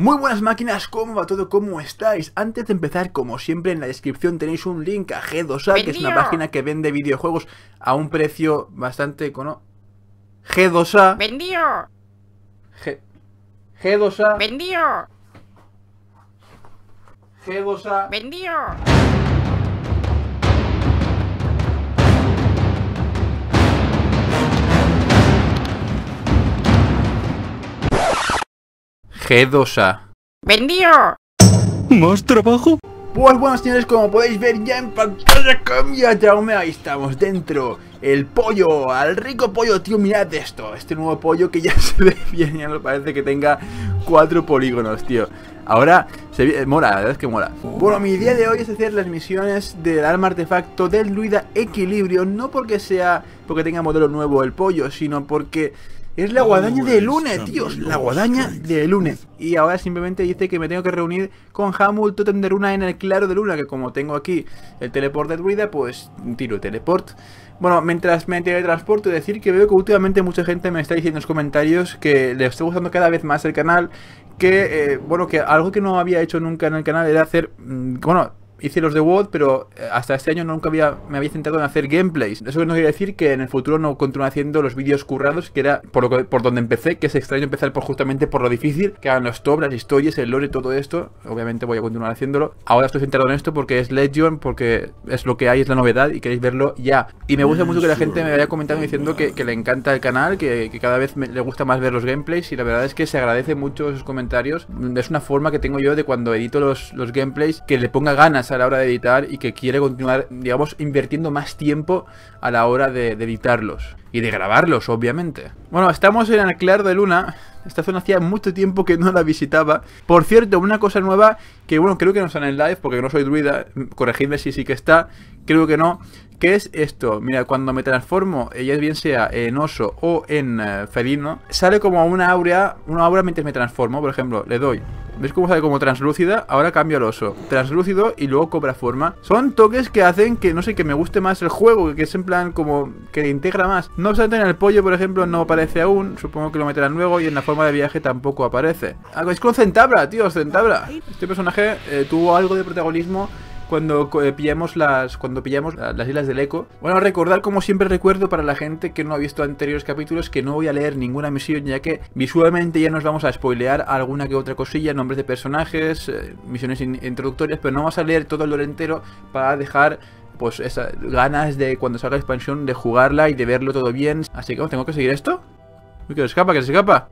Muy buenas máquinas, ¿cómo va todo? ¿Cómo estáis? Antes de empezar, como siempre, en la descripción tenéis un link a G2A, que es una página que vende videojuegos a un precio bastante económico. G2A. Vendido. G... G2A. Vendido. G2A. Vendido. G2A. ¡Vendido! ¿Más trabajo? Pues bueno señores, como podéis ver ya en pantalla cambia Jaume, ahí estamos dentro El pollo, al rico pollo, tío, mirad esto Este nuevo pollo que ya se ve bien, ya no parece que tenga cuatro polígonos, tío Ahora, se mola, la verdad es que mola Bueno, mi idea de hoy es hacer las misiones del arma artefacto del Luida Equilibrio No porque sea, porque tenga modelo nuevo el pollo, sino porque es la guadaña de lunes tíos. La guadaña de lunes Y ahora simplemente dice que me tengo que reunir con Hamul Totem de Luna en el claro de Luna. Que como tengo aquí el teleport de druida, pues tiro el teleport. Bueno, mientras me transporte, decir que veo que últimamente mucha gente me está diciendo en los comentarios que le estoy gustando cada vez más el canal. Que, eh, bueno, que algo que no había hecho nunca en el canal era hacer, mm, bueno, hice los de WOD, pero eh, hasta este año nunca había, me había centrado en hacer gameplays. Eso no quiere decir que en el futuro no continúe haciendo los vídeos currados, que era por, lo por donde empecé, que es extraño empezar por justamente por lo difícil, que hagan los top, las historias, el lore, y todo esto. Obviamente voy a continuar haciéndolo. Ahora estoy centrado en esto porque es Legion, porque es lo que hay, es la novedad y queréis verlo ya. Y me gusta mucho que la gente me vaya comentando diciendo que, le encanta el canal, que, cada vez le gusta más ver los gameplays y la verdad es que se agradece mucho esos comentarios. Es una forma que tengo yo de cuando edito los, los gameplays que le ponga ganas a la hora de editar y que quiere continuar, digamos, invirtiendo más tiempo a la hora de, editarlos y de grabarlos, obviamente. Bueno, estamos en el claro de Luna. Esta zona hacía mucho tiempo que no la visitaba. Por cierto, una cosa nueva que, bueno, creo que no está en live porque no soy druida. Corregidme si sí que está. Creo que no. Que es esto? Mira, cuando me transformo, ya bien sea en oso o en eh, felino, sale como una aura, una aura mientras me transformo. Por ejemplo, le doy ¿Ves cómo sale como translúcida? Ahora cambio al oso. Translúcido y luego cobra forma. Son toques que hacen que, no sé, que me guste más el juego, que es en plan como que integra más. No obstante, en el pollo, por ejemplo, no aparece aún. Supongo que lo meterán luego y en la forma de viaje tampoco aparece. Es con Centabra, tío, Centabra. Este personaje eh, tuvo algo de protagonismo cuando eh, pillamos las cuando pillamos las islas del eco. Bueno, recordar como siempre recuerdo para la gente que no ha visto anteriores capítulos que no voy a leer ninguna misión ya que visualmente ya nos vamos a spoilear alguna que otra cosilla, nombres de personajes, eh, misiones introductorias, pero no vamos a leer todo el entero para dejar pues esas ganas de cuando salga la expansión de jugarla y de verlo todo bien. Así que tengo que seguir esto. Uy, que se escapa, que se escapa.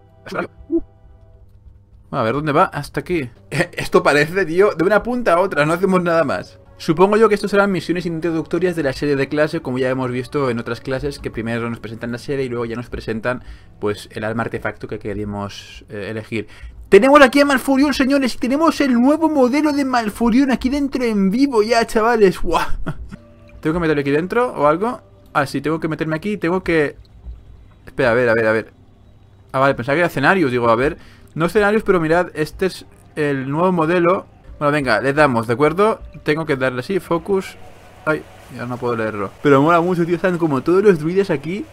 A ver, ¿dónde va? Hasta aquí. Eh, esto parece, tío, de una punta a otra, no hacemos nada más. Supongo yo que estas serán misiones introductorias de la serie de clase, como ya hemos visto en otras clases, que primero nos presentan la serie y luego ya nos presentan pues el arma artefacto que queremos eh, elegir. Tenemos aquí a Malfurion, señores, y tenemos el nuevo modelo de Malfurion aquí dentro en vivo ya, chavales. ¡Guau! ¿Tengo que meterlo aquí dentro o algo? Ah, sí, tengo que meterme aquí tengo que... Espera, a ver, a ver, a ver. Ah, vale, pensaba que era escenario, digo, a ver... No escenarios, pero mirad, este es el nuevo modelo. Bueno, venga, le damos, ¿de acuerdo? Tengo que darle así, focus. Ay, ya no puedo leerlo. Pero mola mucho, tío. Están como todos los druides aquí.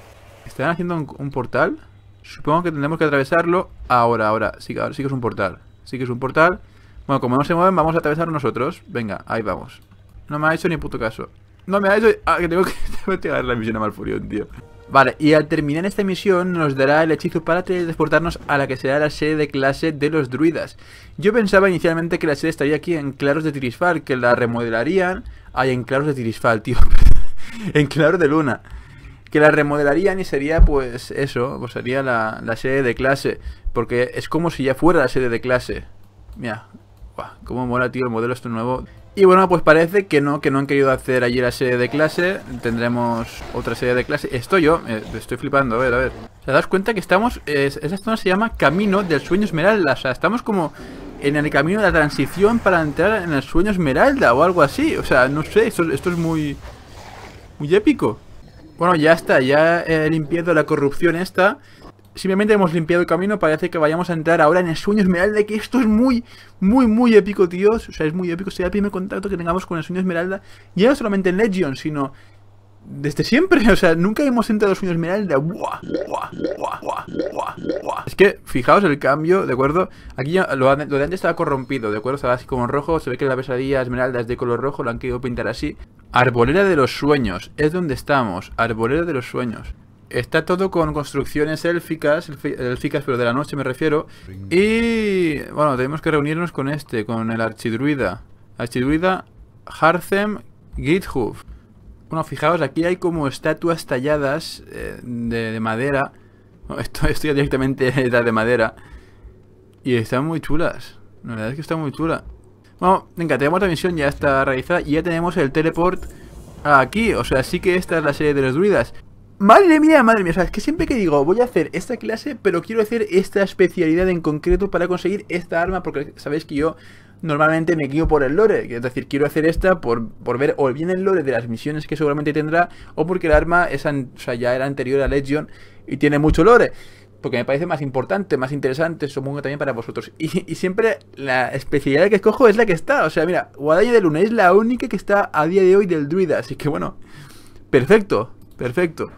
Están haciendo un, portal. Supongo que tendremos que atravesarlo ahora, ahora. Sí, ahora sí que es un portal. Sí que es un portal. Bueno, como no se mueven, vamos a atravesar nosotros. Venga, ahí vamos. No me ha hecho ni puto caso. No me ha hecho... Ah, que tengo que... tirar la misión a Malfurión, tío. Vale, y al terminar esta misión nos dará el hechizo para transportarnos a la que será la sede de clase de los druidas. Yo pensaba inicialmente que la sede estaría aquí en Claros de Tirisfal, que la remodelarían... Ay, en Claros de Tirisfal, tío. en Claros de Luna. Que la remodelarían y sería pues eso, pues sería la, sede de clase. Porque es como si ya fuera la sede de clase. Mira, guau, cómo mola, tío, el modelo este nuevo. Y bueno, pues parece que no, que no han querido hacer allí la serie de clase. Tendremos otra serie de clase. Estoy yo, eh, estoy flipando, a ver, a ver. ¿Se das cuenta que estamos... esa zona se llama Camino del Sueño Esmeralda. O sea, estamos como en el camino de la transición para entrar en el Sueño Esmeralda o algo así. O sea, no sé, esto, esto es muy... Muy épico. Bueno, ya está, ya he limpiado la corrupción esta simplemente hemos limpiado el camino, parece que vayamos a entrar ahora en el sueño esmeralda, que esto es muy, muy, muy épico, tío. O sea, es muy épico, Sería el primer contacto que tengamos con el sueño esmeralda. Ya no solamente en Legion, sino desde siempre. O sea, nunca hemos entrado al sueño esmeralda. Es que, fijaos el cambio, ¿de acuerdo? Aquí ya, lo, lo, de antes estaba corrompido, ¿de acuerdo? Estaba así como en rojo, se ve que la pesadilla esmeralda es de color rojo, lo han querido pintar así. Arbolera de los sueños, es donde estamos, arbolera de los sueños está todo con construcciones élficas, élficas pero de la noche me refiero. Y bueno, tenemos que reunirnos con este, con el archidruida. Archidruida Harzem Github. Bueno, fijaos, aquí hay como estatuas talladas eh, de, madera. esto, ya directamente de madera. Y están muy chulas. La verdad es que está muy chula. Bueno, venga, tenemos la misión, ya está realizada. Y ya tenemos el teleport aquí. O sea, sí que esta es la serie de los druidas. Madre mía, madre mía, o sea, es que siempre que digo voy a hacer esta clase, pero quiero hacer esta especialidad en concreto para conseguir esta arma, porque sabéis que yo normalmente me guío por el lore, es decir, quiero hacer esta por, ver o bien el lore de las misiones que seguramente tendrá, o porque el arma es ya era anterior a Legion y tiene mucho lore porque me parece más importante, más interesante, supongo también para vosotros. Y, siempre la especialidad que escojo es la que está. O sea, mira, Guadaña de Luna es la única que está a día de hoy del druida. Así que bueno, perfecto, perfecto.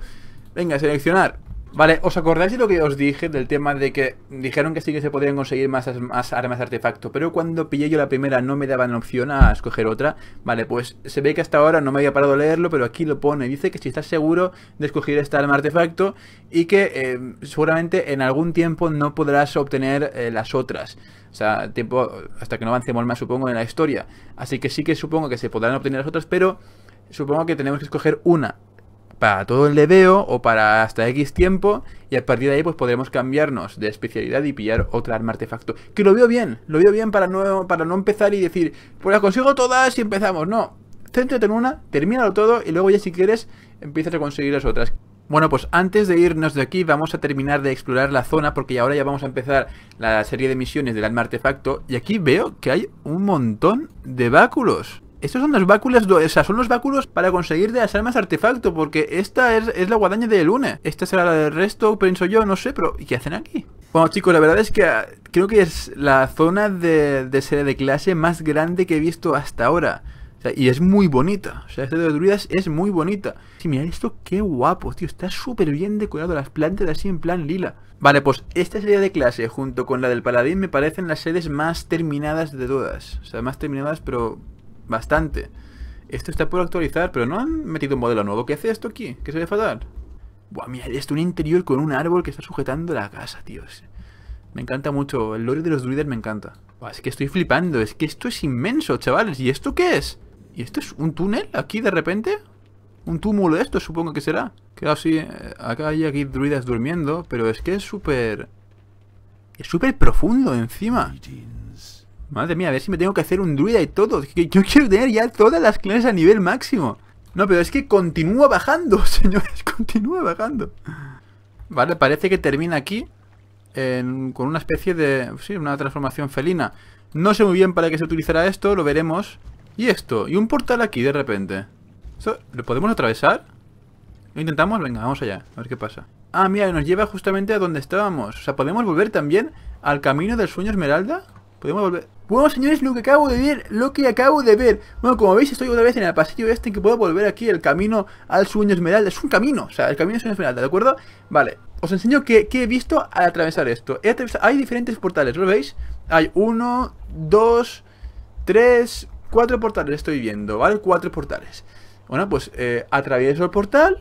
Venga, seleccionar. Vale, ¿os acordáis de lo que os dije del tema de que dijeron que sí que se podrían conseguir más, armas de artefacto, pero cuando pillé yo la primera no me daban opción a escoger otra? Vale, pues se ve que hasta ahora no me había parado a leerlo, pero aquí lo pone. Dice que si estás seguro de escoger esta arma artefacto y que eh, seguramente en algún tiempo no podrás obtener eh, las otras. O sea, tiempo hasta que no avancemos más, supongo, en la historia. Así que sí que supongo que se podrán obtener las otras, pero supongo que tenemos que escoger una para todo el leveo o para hasta X tiempo y a partir de ahí pues podremos cambiarnos de especialidad y pillar otra arma artefacto. Que lo veo bien, lo veo bien para no, para no empezar y decir, pues las consigo todas y empezamos. No, céntrate en una, termínalo todo y luego ya si quieres empiezas a conseguir las otras. Bueno, pues antes de irnos de aquí vamos a terminar de explorar la zona porque ahora ya vamos a empezar la serie de misiones del arma artefacto y aquí veo que hay un montón de báculos. Estos son o son los báculos para conseguir de las armas artefacto, porque esta es, la guadaña de Luna. Esta será la del resto, pienso yo, no sé, pero ¿y qué hacen aquí? Bueno chicos, la verdad es que ah, creo que es la zona de, de serie de clase más grande que he visto hasta ahora y es muy bonita. O sea, esta de druidas es muy bonita. Sí, mirad esto, qué guapo, tío. Está súper bien decorado las plantas así en plan lila. Vale, pues esta serie de clase junto con la del paladín me parecen las sedes más terminadas de todas. O sea, más terminadas, pero Bastante. Esto está por actualizar, pero no han metido un modelo nuevo. ¿Qué hace esto aquí? ¿Qué se ve fatal? Buah, mira, esto un interior con un árbol que está sujetando la casa, tíos. Me encanta mucho. El lore de los druidas me encanta. Buah, es que estoy flipando. Es que esto es inmenso, chavales. ¿Y esto qué es? ¿Y esto es un túnel aquí de repente? Un túmulo de esto, supongo que será. Claro, sí, eh, acá hay aquí druidas durmiendo, pero es que es súper... Es súper profundo encima. Madre mía, a ver si me tengo que hacer un druida y todo. yo quiero tener ya todas las clases a nivel máximo. No, pero es que continúa bajando, señores. Continúa bajando. Vale, parece que termina aquí. con una especie de... Sí, una transformación felina. No sé muy bien para qué se utilizará esto, lo veremos. Y esto, y un portal aquí de repente. ¿Lo podemos atravesar? ¿Lo intentamos? Venga, vamos allá, a ver qué pasa. Ah, mira, nos lleva justamente a donde estábamos. O sea, ¿podemos volver también al camino del sueño esmeralda? ¿Podemos volver...? Bueno señores, lo que acabo de ver, lo que acabo de ver Bueno, como veis estoy otra vez en el pasillo este que puedo volver aquí el camino al sueño esmeralda Es un camino, o sea, el camino es sueño esmeralda, ¿de acuerdo? Vale, os enseño que he visto al atravesar esto Hay diferentes portales, ¿lo veis? Hay uno, dos, tres, cuatro portales estoy viendo, ¿vale? Cuatro portales Bueno, pues eh, atravieso el portal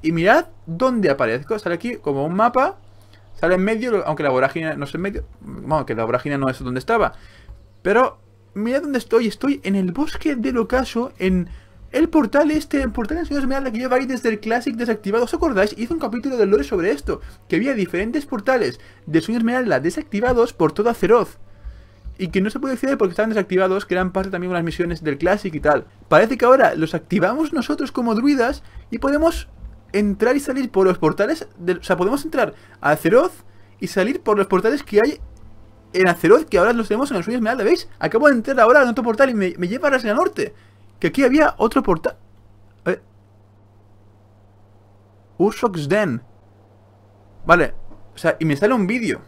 Y mirad dónde aparezco, sale aquí como un mapa Sale en medio, aunque la vorágine no es en medio bueno, que la vorágine no es donde estaba pero mira dónde estoy. Estoy en el bosque del ocaso, en el portal este, el portal de Esmeralda que lleva ahí desde el Classic desactivado. ¿Os acordáis? Hice un capítulo de lore sobre esto, que había diferentes portales de Sueño Esmeralda desactivados por todo Azeroth Y que no se puede acceder porque estaban desactivados, que eran parte también de las misiones del Classic y tal. Parece que ahora los activamos nosotros como druidas y podemos entrar y salir por los portales. o sea, podemos entrar a Azeroth y salir por los portales que hay en Azeroth que ahora los tenemos en el sueño esmeralda, ¿veis? Acabo de entrar ahora en otro portal y me, me lleva hacia el norte. Que aquí había otro portal. A ver Den. Vale. O sea, y me sale un vídeo.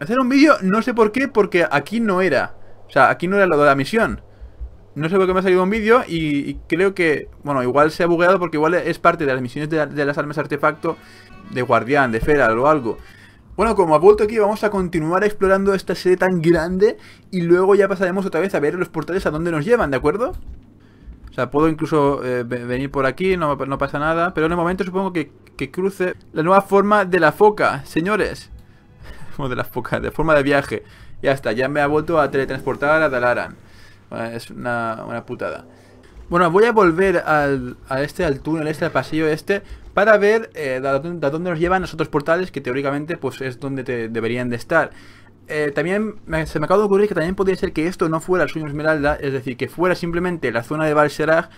Me sale un vídeo, no sé por qué, porque aquí no era. O sea, aquí no era lo de la misión. No sé por qué me ha salido un vídeo y, creo que... Bueno, igual se ha bugueado porque igual es parte de las misiones de, las armas artefacto de guardián, de feral o algo. Bueno, como ha vuelto aquí, vamos a continuar explorando esta sede tan grande y luego ya pasaremos otra vez a ver los portales a dónde nos llevan, ¿de acuerdo? O sea, puedo incluso eh, venir por aquí, no, pasa nada, pero en el momento supongo que, cruce la nueva forma de la foca, señores. Como de la foca, de forma de viaje. Ya está, ya me ha vuelto a teletransportar a Dalaran. Es una, putada. Bueno, voy a volver al, a este, al túnel este, al pasillo este para ver a eh, dónde nos llevan los otros portales que teóricamente pues es donde te deberían de estar. Eh, también se me acaba de ocurrir que también podría ser que esto no fuera el sueño esmeralda, es decir, que fuera simplemente la zona de Balserag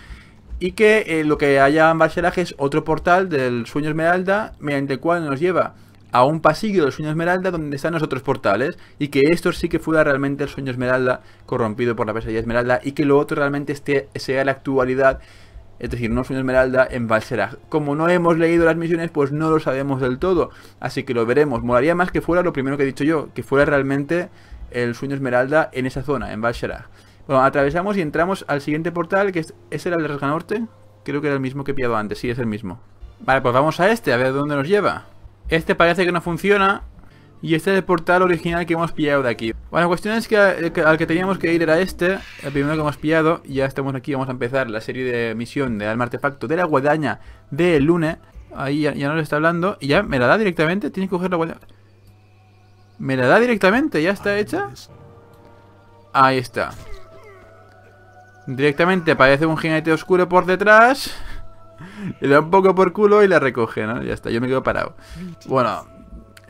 y que eh, lo que haya en Balserag es otro portal del sueño esmeralda mediante el cual nos lleva a un pasillo del sueño esmeralda donde están los otros portales y que esto sí que fuera realmente el sueño esmeralda corrompido por la pesadilla esmeralda y que lo otro realmente esté, sea la actualidad es decir, no sueño esmeralda en Valserag. Como no hemos leído las misiones, pues no lo sabemos del todo, así que lo veremos. Molaría más que fuera lo primero que he dicho yo, que fuera realmente el sueño esmeralda en esa zona, en Valserag. Bueno, atravesamos y entramos al siguiente portal, que es, el de Rasga Norte. Creo que era el mismo que he pillado antes, sí, es el mismo. Vale, pues vamos a este, a ver dónde nos lleva. Este parece que no funciona, y este es el portal original que hemos pillado de aquí. Bueno, la cuestión es que al, que teníamos que ir era este, el primero que hemos pillado. Ya estamos aquí, vamos a empezar la serie de misión de alma artefacto de la guadaña de lunes. Ahí ya, no le está hablando. Y ya me la da directamente, ¿Tiene que coger la guadaña. Me la da directamente, ya está hecha. Ahí está. Directamente aparece un jinete oscuro por detrás. Le da un poco por culo y la recoge, ¿no? Ya está, yo me quedo parado. Bueno,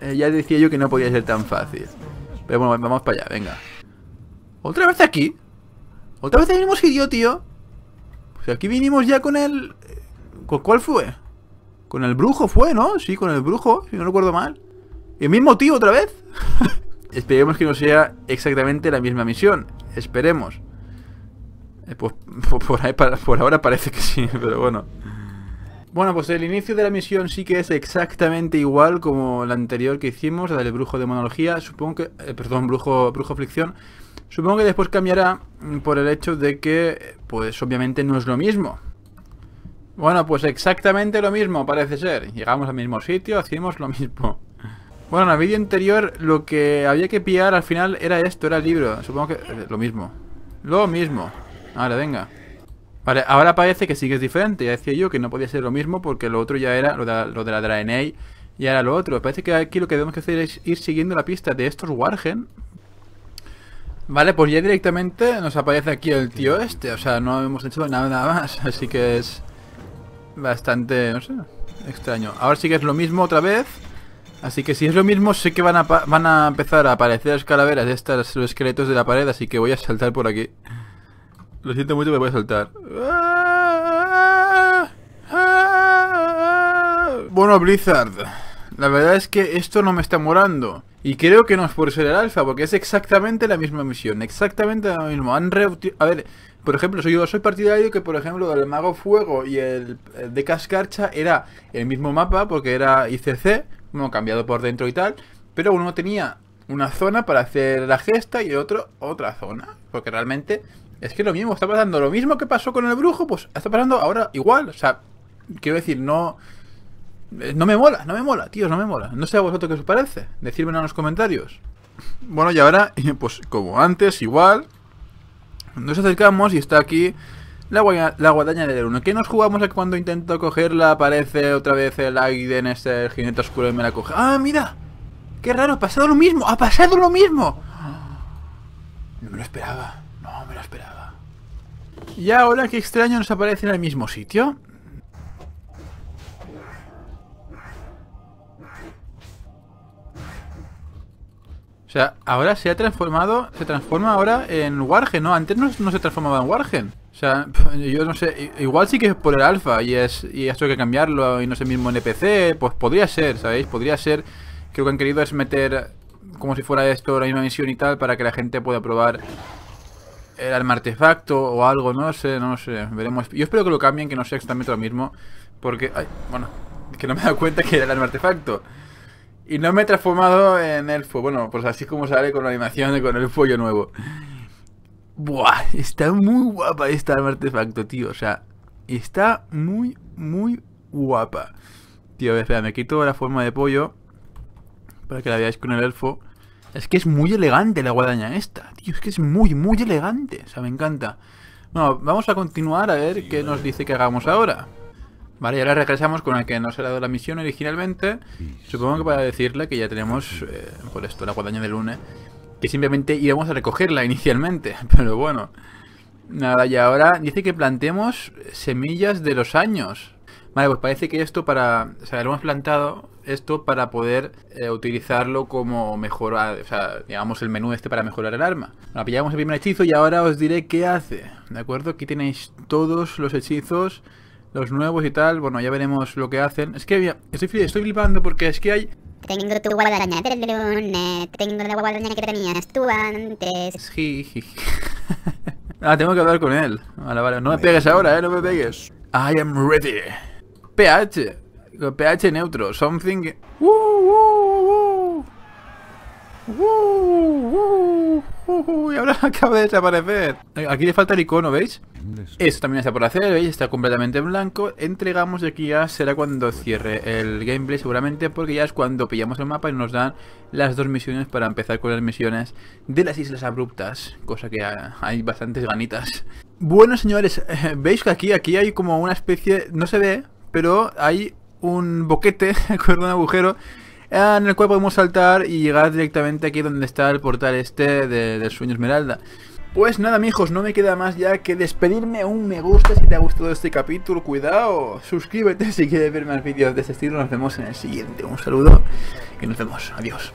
eh, ya decía yo que no podía ser tan fácil. Pero bueno, vamos para allá, venga. ¿Otra vez aquí? ¿Otra vez el mismo sitio, tío? Pues aquí vinimos ya con el... Eh, ¿Con cuál fue? Con el brujo fue, ¿no? Sí, con el brujo, si no recuerdo mal. ¿Y el mismo tío otra vez? Esperemos que no sea exactamente la misma misión. Esperemos. Eh, pues, por ahora parece que sí, pero bueno. Bueno, pues el inicio de la misión sí que es exactamente igual como la anterior que hicimos, la del brujo de monología, supongo que... Eh, perdón, brujo, brujo aflicción. Supongo que después cambiará mm, por el hecho de que, pues obviamente no es lo mismo. Bueno, pues exactamente lo mismo parece ser. Llegamos al mismo sitio, hacemos lo mismo. Bueno, en el vídeo anterior lo que había que pillar al final era esto, era el libro. Supongo que... Eh, lo mismo. Lo mismo. Ahora, venga. Vale, ahora parece que sí que es diferente. Ya decía yo que no podía ser lo mismo porque lo otro ya era lo de, la Draenei y ahora lo otro. Parece que aquí lo que debemos que hacer es ir siguiendo la pista de estos Wargen. Vale, pues ya directamente nos aparece aquí el tío este. O sea, no hemos hecho nada más. Así que es bastante, no sé, extraño. Ahora sí que es lo mismo otra vez. Así que si es lo mismo, sé que van a, van a empezar a aparecer las calaveras estas, los esqueletos de la pared. Así que voy a saltar por aquí. Lo siento mucho, me voy a saltar. Bueno, Blizzard. La verdad es que esto no me está morando. Y creo que no es por ser el alfa, porque es exactamente la misma misión, exactamente lo mismo. Han a ver, por ejemplo, soy, yo soy partidario que, por ejemplo, el Mago Fuego y el, de Cascarcha era el mismo mapa, porque era ICC, uno cambiado por dentro y tal, pero uno tenía una zona para hacer la gesta y otro otra zona, porque realmente es que lo mismo, está pasando lo mismo que pasó con el brujo, pues está pasando ahora igual. O sea, quiero decir, no. Eh, no me mola, no me mola, tíos, no me mola. No sé a vosotros qué os parece. Decírmelo en los comentarios. Bueno, y ahora, pues como antes, igual. Nos acercamos y está aquí la, guadaña del uno ¿Qué nos jugamos cuando intento cogerla? Aparece otra vez el Aiden, este el jinete oscuro y me la coge. ¡Ah, mira! ¡Qué raro! ¡Ha pasado lo mismo! ¡Ha pasado lo mismo! No me lo esperaba. Y ahora, qué extraño, nos aparece en el mismo sitio. O sea, ahora se ha transformado, se transforma ahora en Wargen, ¿no? Antes no, se transformaba en Wargen. O sea, yo no sé, igual sí que es por el alfa y es y esto hay que cambiarlo y no sé, el mismo NPC, pues podría ser, ¿sabéis? Podría ser, creo que han querido es meter como si fuera esto la misma misión y tal para que la gente pueda probar el arma artefacto o algo, no sé, no sé. Veremos. Yo espero que lo cambien, que no sea exactamente lo mismo. Porque, bueno, que no me he dado cuenta que era el artefacto. Y no me he transformado en elfo. Bueno, pues así como sale con la animación de con el pollo nuevo. Buah, está muy guapa esta artefacto, tío. O sea, está muy, muy guapa. Tío, espera, me quito la forma de pollo para que la veáis con el elfo. Es que es muy elegante la guadaña esta, tío. Es que es muy, muy elegante. O sea, me encanta. Bueno, vamos a continuar a ver qué nos dice que hagamos ahora. Vale, y ahora regresamos con el que nos ha dado la misión originalmente. Supongo que para decirle que ya tenemos, eh, por esto, la guadaña de lunes. Que simplemente íbamos a recogerla inicialmente. Pero bueno. Nada, y ahora dice que plantemos semillas de los años. Vale, pues parece que esto para. O sea, lo hemos plantado esto para poder eh, utilizarlo como mejorar. Ah, o sea, digamos el menú este para mejorar el arma. Bueno, pillamos el primer hechizo y ahora os diré qué hace. ¿De acuerdo? Aquí tenéis todos los hechizos. Los nuevos y tal, bueno, ya veremos lo que hacen. Es que estoy, estoy flipando porque es que hay Tengo tu guadaña, Tengo la guadaña que tenías tú antes. ah, tengo que hablar con él. Vale, vale. No me pegues ahora, eh, no me pegues. I am ready pH. pH neutro. Something. ¡Uh uh, uh, uh, uh, y ahora acaba de desaparecer. Aquí le falta el icono, ¿veis? Esto también está por hacer, ¿veis? Está completamente en blanco. Entregamos y aquí ya será cuando cierre el gameplay seguramente porque ya es cuando pillamos el mapa y nos dan las dos misiones para empezar con las misiones de las Islas Abruptas. Cosa que hay bastantes ganitas. Bueno, señores, veis que aquí, aquí hay como una especie... No se ve, pero hay un boquete, con un agujero, ah, en el cual podemos saltar y llegar directamente aquí donde está el portal este de, del sueño esmeralda. Pues nada, mijos, no me queda más ya que despedirme. Un me gusta si te ha gustado este capítulo. Cuidado, suscríbete si quieres ver más vídeos de este estilo. Nos vemos en el siguiente. Un saludo y nos vemos. Adiós.